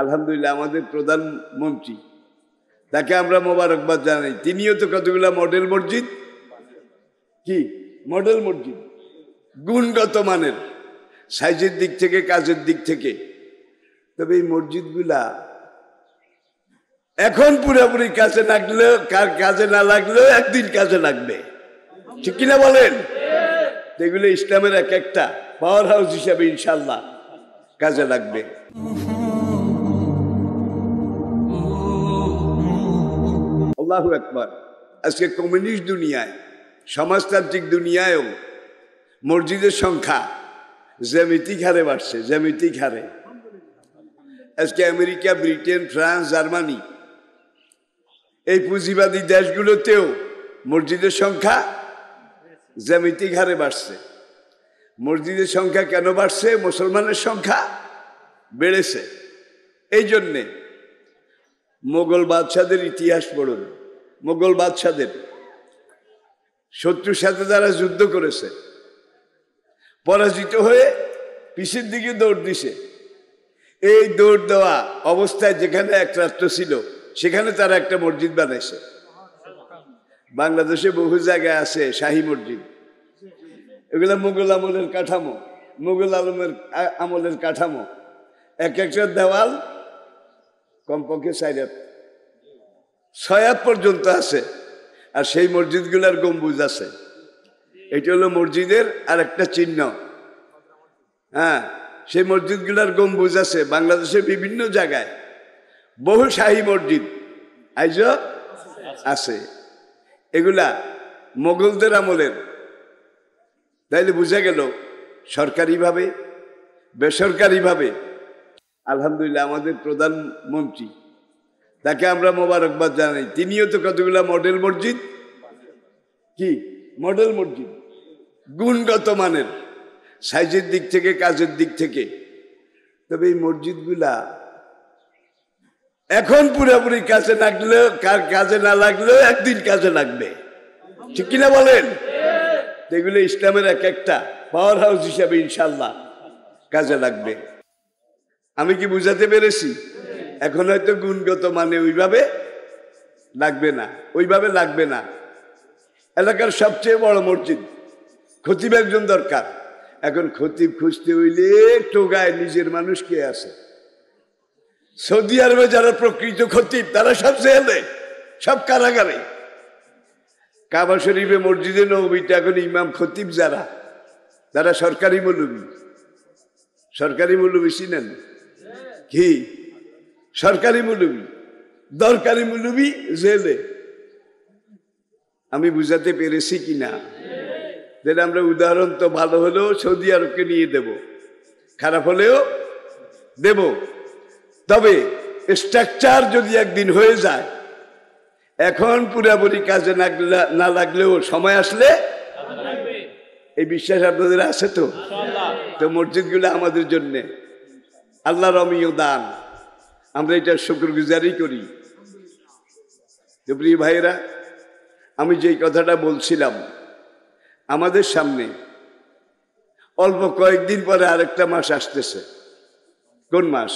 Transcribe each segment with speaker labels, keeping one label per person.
Speaker 1: আলহামদুলিল্লাহ আমাদের প্রধানমন্ত্রী তাকে আমরা মোবারকবাদ জানাই তিনিও তো কতগুলা মডেল মসজিদ কি মডেল মসজিদ গুণগত মানের সাইজের দিক থেকে কাজের দিক থেকে তবে এই মসজিদগুলা এখন পুরোপুরি কাজে লাগলেও কার কাজে না লাগলেও একদিন কাজে লাগবে ঠিক কিনা বলেন এগুলো ইসলামের এক একটা পাওয়ার হাউস হিসাবে ইনশাল্লাহ কাজে লাগবে আল্লাহ একবার আজকে কমিউনিস্ট দুনিয়ায় সমাজতান্ত্রিক দুনিয়ায়ও মসজিদের সংখ্যা জ্যামিতিক হারে বাড়ছে জ্যামিতিক হারে আজকে আমেরিকা ব্রিটেন ফ্রান্স জার্মানি এই পুঁজিবাদী দেশগুলোতেও মসজিদের সংখ্যা জ্যামিতিক হারে বাড়ছে মসজিদের সংখ্যা কেন বাড়ছে মুসলমানের সংখ্যা বেড়েছে এই জন্যে মোগল বাদশাদের ইতিহাস পড়ুন মোগল বাদশাদের শত্রুর সাথে তারা যুদ্ধ করেছে পরাজিত হয়ে পিসের দিকে দৌড় দিছে এই দৌড় দেওয়া অবস্থায় যেখানে এক রাষ্ট্র ছিল সেখানে তারা একটা মসজিদ বানাইছে বাংলাদেশে বহু জায়গায় আছে শাহী মসজিদ এগুলো মুঘল আমলের কাঠামো মোগল আলমের আমলের কাঠামো এক একটা দেওয়াল কমপক্ষে সাইড ছয়াত পর্যন্ত আছে আর সেই মসজিদগুলার গম্বুজ আছে এটা হলো মসজিদের আর একটা চিহ্ন হ্যাঁ সেই মসজিদগুলার গম্বুজ আছে বাংলাদেশের বিভিন্ন জায়গায় বহু শাহী মসজিদ আইজ আছে এগুলা মোগলদের আমলের তাইলে বোঝা গেল সরকারিভাবে বেসরকারিভাবে আলহামদুলিল্লাহ আমাদের প্রধানমন্ত্রী তাকে আমরা মোবারকবাদ জানাই তিনিও তো কতগুলা মডেল মসজিদ কি মডেল মসজিদ গুণগত মানের সাইজের দিক থেকে কাজের দিক থেকে তবে এই মসজিদগুলা এখন পুরোপুরি কাজে লাগলেও কার কাজে না লাগলেও একদিন কাজে লাগবে ঠিক কিনা বলেন এগুলো ইসলামের এক একটা পাওয়ার হাউস হিসাবে ইনশাল্লাহ কাজে লাগবে আমি কি বুঝাতে পেরেছি এখন হয়তো গুণগত মানে ওইভাবে লাগবে না ওইভাবে লাগবে না এলাকার সবচেয়ে বড় মসজিদ খতিব একজন দরকার এখন খতিব খুঁজতে হইলে টোগায় নিজের মানুষ কে আছে সৌদি আরবে যারা প্রকৃত খতিব তারা সব সেলে সব কারাগারে কাবা শরীফে মসজিদে নবীতে এখন ইমাম খতিব যারা তারা সরকারি মৌলবী সরকারি মৌলবী চিনেন কি সরকারি মুলুবি দরকারি মুলুবি জেলে আমি বুঝাতে পেরেছি কি না যেটা আমরা উদাহরণ তো ভালো হলেও সৌদি আরবকে নিয়ে দেব খারাপ হলেও দেব তবে স্ট্রাকচার যদি একদিন হয়ে যায় এখন পুরাপুরি কাজে না লাগলেও সময় আসলে এই বিশ্বাস আপনাদের আছে তো তো মসজিদগুলো আমাদের জন্যে আল্লাহ রমিও দান আমরা এটা শুক্র গুজারই করি প্রিয় ভাইরা আমি যে কথাটা বলছিলাম আমাদের সামনে অল্প কয়েকদিন পরে আরেকটা মাস আসতেছে কোন মাস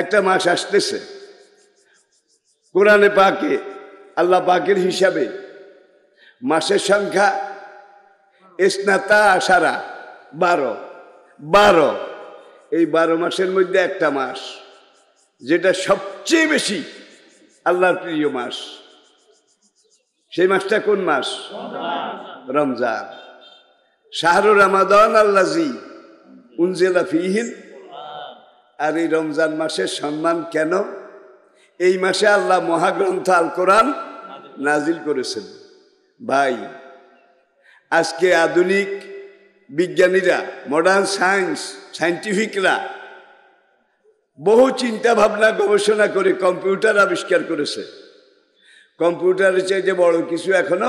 Speaker 1: একটা মাস আসতেছে কোরআনে পাকে আল্লাহ পাকের হিসাবে মাসের সংখ্যা স্নাতা আসারা বারো বারো এই বারো মাসের মধ্যে একটা মাস যেটা সবচেয়ে বেশি আল্লাহর প্রিয় মাস সেই মাসটা কোন মাস রমজান শাহরুর রামাদান আল্লাজি উনজেলা ফিহিল আর এই রমজান মাসের সম্মান কেন এই মাসে আল্লাহ মহাগ্রন্থ আল কোরআন নাজিল করেছেন ভাই আজকে আধুনিক বিজ্ঞানীরা মডার্ন সায়েন্স সায়েন্টিফিকরা বহু চিন্তা ভাবনা গবেষণা করে কম্পিউটার আবিষ্কার করেছে কম্পিউটারের চেয়ে যে বড় কিছু এখনো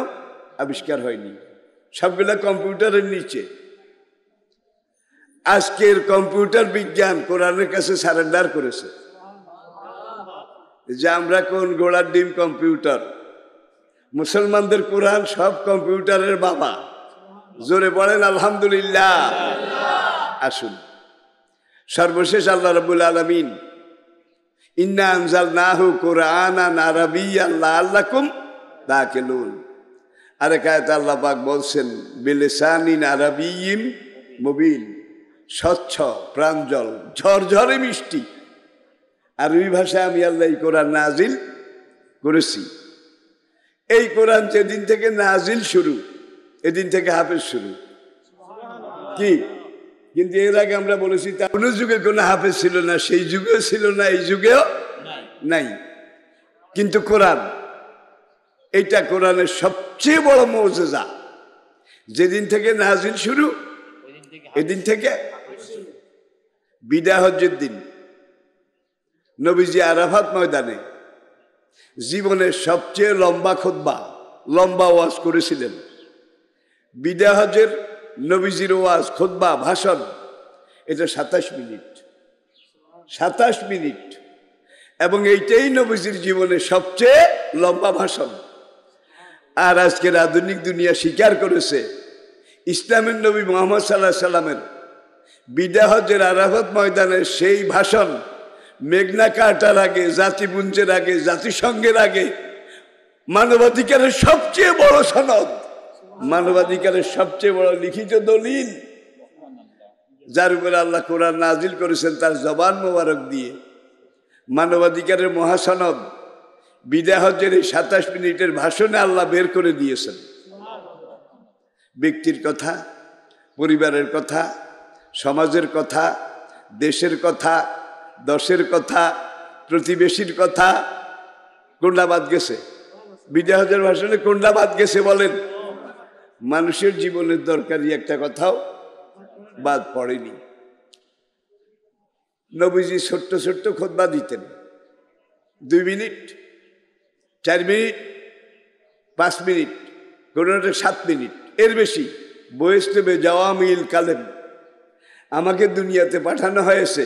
Speaker 1: আবিষ্কার হয়নি সবগুলা কম্পিউটারের নিচে আজকের কম্পিউটার বিজ্ঞান কোরআনের কাছে সারেন্ডার করেছে যে আমরা কোন গোড়ার ডিম কম্পিউটার মুসলমানদের কোরআন সব কম্পিউটারের বাবা জোরে বলেন আলহামদুলিল্লাহ আসুন সর্বশেষ আল্লাহ রবুল আলমিন নাহু আল্লাহ বলছেন আরবিম স্বচ্ছ প্রাঞ্জল ঝরঝরে মিষ্টি ওই ভাষায় আমি আল্লাহ এই কোরআন নাজিল করেছি এই কোরআন যেদিন থেকে নাজিল শুরু এদিন থেকে হাফেজ শুরু কি কিন্তু এর আগে আমরা বলেছি তা কোনো যুগে কোনো হাফেজ ছিল না সেই যুগেও ছিল না এই যুগেও নাই কিন্তু কোরআন এটা কোরআনের সবচেয়ে বড় মৌজা যেদিন থেকে নাজিল শুরু এদিন থেকে বিদা হজ্জের দিন নবীজি আরাফাত ময়দানে জীবনের সবচেয়ে লম্বা খোদবা লম্বা ওয়াজ করেছিলেন বিদা হজের নবীজির ওয়াজ খোদবা ভাষণ এটা সাতাশ মিনিট সাতাশ মিনিট এবং এইটাই নবীজির জীবনে সবচেয়ে লম্বা ভাষণ আর আজকের আধুনিক দুনিয়া স্বীকার করেছে ইসলামের নবী মোহাম্মদ সাল্লাহ সাল্লামের বিদা হজের আরাফত ময়দানের সেই ভাষণ মেঘনা কাটার আগে জাতিপুঞ্জের আগে জাতিসংঘের আগে মানবাধিকারের সবচেয়ে বড় সনদ মানবাধিকারের সবচেয়ে বড় লিখিত দলিল যার উপরে আল্লাহ কোরআন নাজিল করেছেন তার জবান মোবারক দিয়ে মানবাধিকারের মহাসনদ বিদাহজের এই সাতাশ মিনিটের ভাষণে আল্লাহ বের করে দিয়েছেন ব্যক্তির কথা পরিবারের কথা সমাজের কথা দেশের কথা দশের কথা প্রতিবেশীর কথা কোনটা বাদ গেছে বিদাহজের ভাষণে কোনটা বাদ গেছে বলেন মানুষের জীবনের দরকারি একটা কথাও বাদ পড়েনি নবীজি ছোট্ট ছোট্ট খোদবা দিতেন দুই মিনিট চার মিনিট পাঁচ মিনিট কোনোটা সাত মিনিট এর বেশি বৈষ্ণবে যাওয়া মিল কালেম আমাকে দুনিয়াতে পাঠানো হয়েছে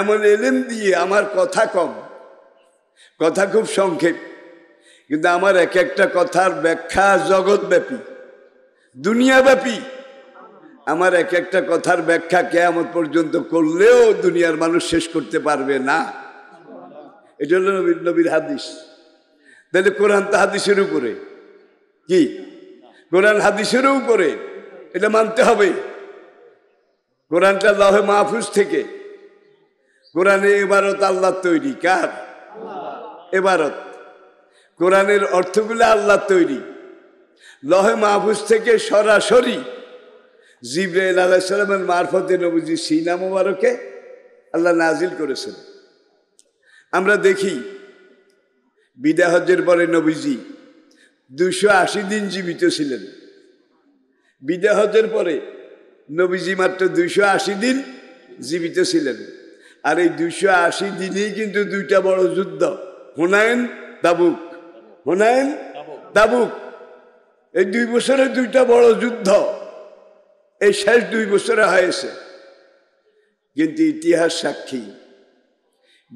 Speaker 1: এমন এলেন দিয়ে আমার কথা কম কথা খুব সংক্ষেপ কিন্তু আমার এক একটা কথার ব্যাখ্যা জগৎব্যাপী দুনিয়াব্যাপী আমার এক একটা কথার ব্যাখ্যা কেয়ামত পর্যন্ত করলেও দুনিয়ার মানুষ শেষ করতে পারবে না এটা হলো নবীর নবীর হাদিস তাহলে কোরআন তা হাদিসের উপরে কি কোরআন হাদিসের উপরে এটা মানতে হবে কোরআনটা লাহে মাহফুজ থেকে কোরআনে এবারত আল্লাহ তৈরি কার এবারত কোরআনের অর্থগুলো আল্লাহ তৈরি লহে মাহফুজ থেকে সরাসরি জিব্রাইল আল্লাহ সালামের মারফতে নবজি সিনা মুবারকে আল্লাহ নাজিল করেছেন আমরা দেখি বিদা হজের পরে নবীজি দুশো আশি দিন জীবিত ছিলেন বিদা হজের পরে নবীজি মাত্র দুশো আশি দিন জীবিত ছিলেন আর এই দুশো আশি দিনেই কিন্তু দুইটা বড় যুদ্ধ হুনায়ন তাবুক হুনায়ন তাবুক এই দুই বছরে দুইটা বড় যুদ্ধ এই শেষ দুই বছরে হয়েছে কিন্তু ইতিহাস সাক্ষী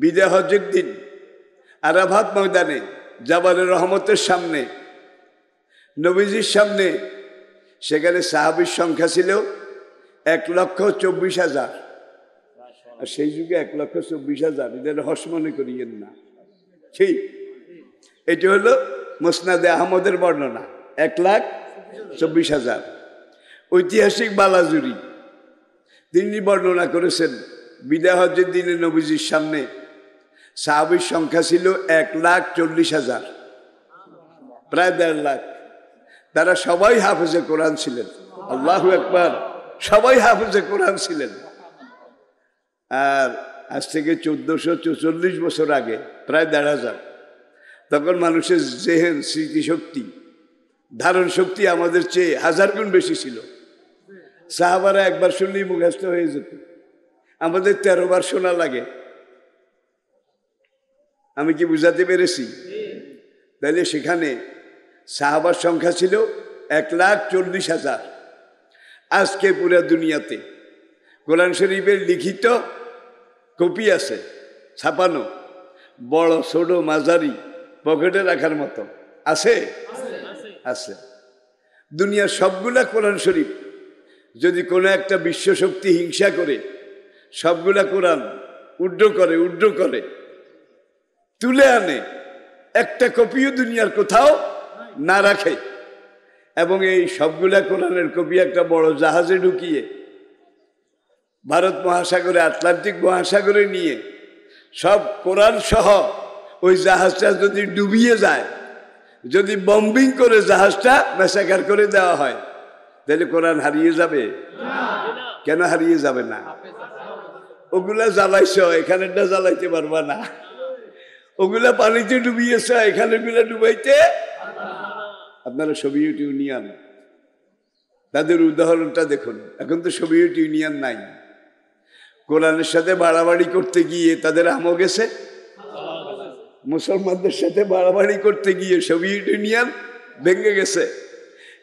Speaker 1: বিদে হজের দিন আরাভাত ময়দানে জাবালের রহমতের সামনে নবীজির সামনে সেখানে সাহাবির সংখ্যা ছিল এক লক্ষ চব্বিশ হাজার আর সেই যুগে এক লক্ষ চব্বিশ হাজার এদের হস মনে করিয়েন না ঠিক এটি হলো মোসনাদে আহমদের বর্ণনা এক লাখ চব্বিশ হাজার ঐতিহাসিক বালাজুরি তিনি বর্ণনা করেছেন বিদায় দিনে নবীজির সামনে সাহাবির সংখ্যা ছিল এক লাখ চল্লিশ হাজার প্রায় দেড় লাখ তারা সবাই হাফেজে কোরআন ছিলেন আল্লাহ একবার সবাই হাফেজে কোরআন ছিলেন আর আজ থেকে চোদ্দশো চৌচল্লিশ বছর আগে প্রায় দেড় হাজার তখন মানুষের জেহেন স্মৃতিশক্তি ধারণ শক্তি আমাদের চেয়ে হাজার গুণ বেশি ছিল সাহাবারা একবার শুনলেই মুখাস্ত হয়ে যেত আমাদের তেরো বার শোনা লাগে আমি কি বুঝাতে পেরেছি তাহলে সেখানে সাহাবার সংখ্যা ছিল এক লাখ চল্লিশ হাজার আজকে পুরো দুনিয়াতে কোরআন শরীফের লিখিত কপি আছে ছাপানো বড় ছোট মাঝারি পকেটে রাখার মতো আছে আছে দুনিয়ার সবগুলা কোরআন শরীফ যদি কোনো একটা বিশ্বশক্তি হিংসা করে সবগুলা কোরআন উড্ড করে উড্ড করে তুলে আনে একটা কপিও দুনিয়ার কোথাও না রাখে এবং এই সবগুলা কোরআনের কপি একটা বড় জাহাজে ঢুকিয়ে ভারত মহাসাগরে আটলান্টিক মহাসাগরে নিয়ে সব কোরআন সহ ওই জাহাজটা যদি ডুবিয়ে যায় যদি বম্বিং করে জাহাজটা মেসাকার করে দেওয়া হয় তাহলে কোরআন হারিয়ে যাবে কেন হারিয়ে যাবে না ওগুলা জ্বালাইছ এখানেরটা জ্বালাইতে পারবা না ওগুলা পানিতে ডুবিয়েছ এখানে গুলা ডুবাইতে আপনারা সোভিয়েট ইউনিয়ন তাদের উদাহরণটা দেখুন এখন তো সোভিয়েট ইউনিয়ন নাই কোরআনের সাথে বাড়াবাড়ি করতে গিয়ে তাদের আমও গেছে মুসলমানদের সাথে বাড়াবাড়ি করতে গিয়ে সোভিয়েত ইউনিয়ন ভেঙে গেছে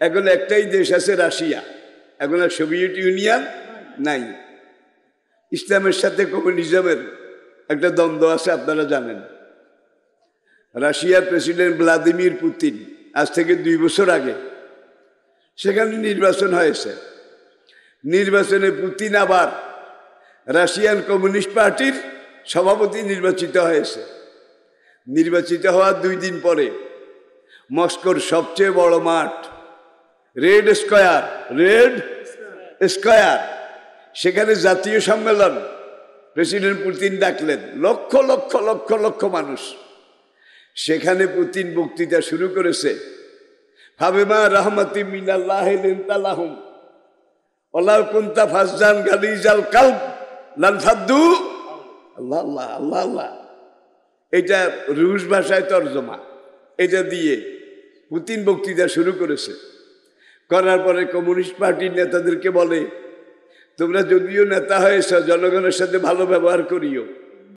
Speaker 1: এখন একটাই দেশ আছে রাশিয়া এখন আর সোভিয়েত ইউনিয়ন নাই ইসলামের সাথে কমিউনিজমের একটা দ্বন্দ্ব আছে আপনারা জানেন রাশিয়ার প্রেসিডেন্ট ভ্লাদিমির পুতিন আজ থেকে দুই বছর আগে সেখানে নির্বাচন হয়েছে নির্বাচনে পুতিন আবার রাশিয়ান কমিউনিস্ট পার্টির সভাপতি নির্বাচিত হয়েছে নির্বাচিত হওয়ার দুই দিন পরে মস্কোর সবচেয়ে বড় মাঠ রেড স্কোয়ার রেড স্কোয়ার সেখানে জাতীয় সম্মেলন প্রেসিডেন্ট পুতিন ডাকলেন লক্ষ লক্ষ লক্ষ লক্ষ মানুষ সেখানে পুতিন বক্তৃতা শুরু করেছে ফাবেমা রহমতি মিনাল্লাহ তালাহম ওলা গালিজাল কাল লাল আল্লাহ আল্লাহ আল্লাহ এটা রুশ ভাষায় তর্জমা এটা দিয়ে পুতিন বক্তৃতা শুরু করেছে করার পরে কমিউনিস্ট পার্টির নেতাদেরকে বলে তোমরা যদিও নেতা হয়েছ জনগণের সাথে ভালো ব্যবহার করিও